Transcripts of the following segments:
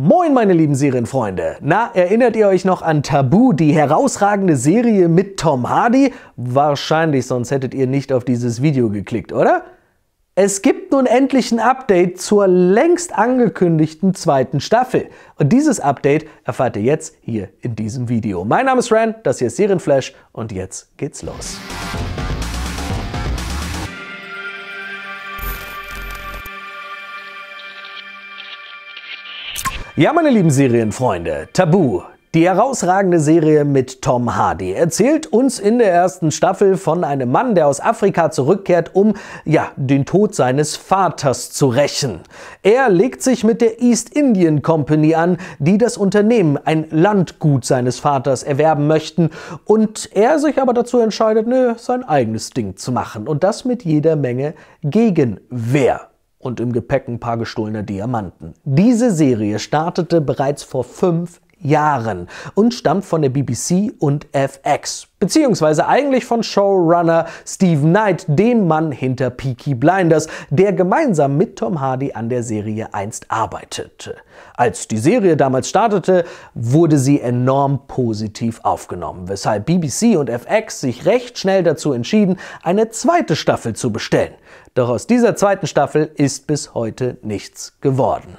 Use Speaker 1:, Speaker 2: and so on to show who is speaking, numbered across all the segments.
Speaker 1: Moin, meine lieben Serienfreunde. Na, erinnert ihr euch noch an Tabu, die herausragende Serie mit Tom Hardy? Wahrscheinlich, sonst hättet ihr nicht auf dieses Video geklickt, oder? Es gibt nun endlich ein Update zur längst angekündigten zweiten Staffel. Und dieses Update erfahrt ihr jetzt hier in diesem Video. Mein Name ist Ran, das hier ist Serienflash und jetzt geht's los. Ja, meine lieben Serienfreunde, Tabu. Die herausragende Serie mit Tom Hardy erzählt uns in der ersten Staffel von einem Mann, der aus Afrika zurückkehrt, um ja, den Tod seines Vaters zu rächen. Er legt sich mit der East Indian Company an, die das Unternehmen, ein Landgut seines Vaters erwerben möchten und er sich aber dazu entscheidet, nö, sein eigenes Ding zu machen und das mit jeder Menge Gegenwehr und im Gepäck ein paar gestohlene Diamanten. Diese Serie startete bereits vor fünf Jahren und stammt von der BBC und FX, beziehungsweise eigentlich von Showrunner Steve Knight, dem Mann hinter Peaky Blinders, der gemeinsam mit Tom Hardy an der Serie einst arbeitete. Als die Serie damals startete, wurde sie enorm positiv aufgenommen, weshalb BBC und FX sich recht schnell dazu entschieden, eine zweite Staffel zu bestellen. Doch aus dieser zweiten Staffel ist bis heute nichts geworden.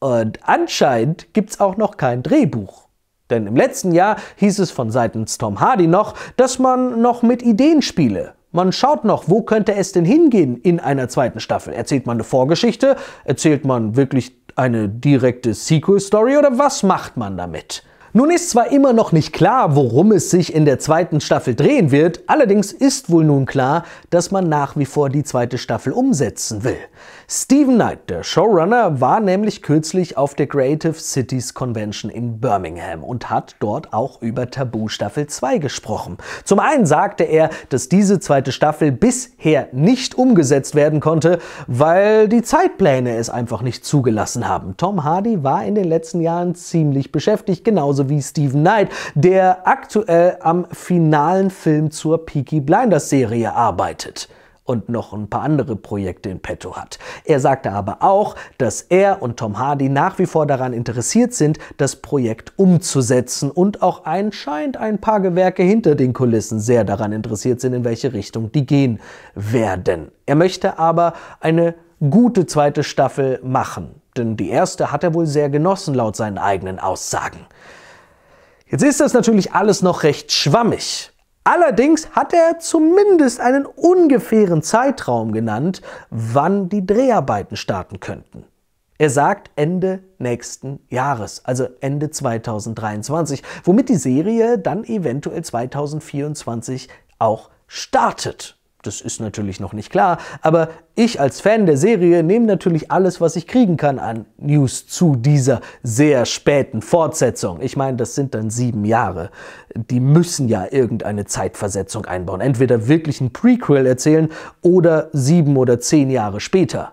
Speaker 1: Und anscheinend gibt's auch noch kein Drehbuch. Denn im letzten Jahr hieß es von seitens Tom Hardy noch, dass man noch mit Ideen spiele. Man schaut noch, wo könnte es denn hingehen in einer zweiten Staffel? Erzählt man eine Vorgeschichte? Erzählt man wirklich eine direkte Sequel-Story oder was macht man damit? Nun ist zwar immer noch nicht klar, worum es sich in der zweiten Staffel drehen wird, allerdings ist wohl nun klar, dass man nach wie vor die zweite Staffel umsetzen will. Steven Knight, der Showrunner, war nämlich kürzlich auf der Creative Cities Convention in Birmingham und hat dort auch über Tabu Staffel 2 gesprochen. Zum einen sagte er, dass diese zweite Staffel bisher nicht umgesetzt werden konnte, weil die Zeitpläne es einfach nicht zugelassen haben. Tom Hardy war in den letzten Jahren ziemlich beschäftigt, genauso genauso wie Steven Knight, der aktuell am finalen Film zur Peaky Blinders Serie arbeitet und noch ein paar andere Projekte in petto hat. Er sagte aber auch, dass er und Tom Hardy nach wie vor daran interessiert sind, das Projekt umzusetzen und auch anscheinend ein paar Gewerke hinter den Kulissen sehr daran interessiert sind, in welche Richtung die gehen werden. Er möchte aber eine gute zweite Staffel machen, denn die erste hat er wohl sehr genossen laut seinen eigenen Aussagen. Jetzt ist das natürlich alles noch recht schwammig. Allerdings hat er zumindest einen ungefähren Zeitraum genannt, wann die Dreharbeiten starten könnten. Er sagt Ende nächsten Jahres, also Ende 2023, womit die Serie dann eventuell 2024 auch startet. Das ist natürlich noch nicht klar, aber ich als Fan der Serie nehme natürlich alles, was ich kriegen kann an News zu dieser sehr späten Fortsetzung. Ich meine, das sind dann sieben Jahre. Die müssen ja irgendeine Zeitversetzung einbauen. Entweder wirklich ein Prequel erzählen oder sieben oder zehn Jahre später.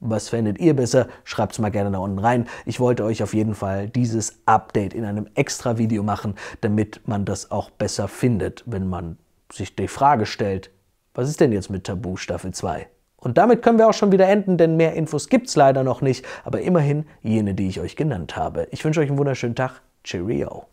Speaker 1: Was fändet ihr besser? Schreibt es mal gerne da unten rein. Ich wollte euch auf jeden Fall dieses Update in einem extra Video machen, damit man das auch besser findet, wenn man sich die Frage stellt, was ist denn jetzt mit Tabu Staffel 2? Und damit können wir auch schon wieder enden, denn mehr Infos gibt's leider noch nicht, aber immerhin jene, die ich euch genannt habe. Ich wünsche euch einen wunderschönen Tag. Cheerio.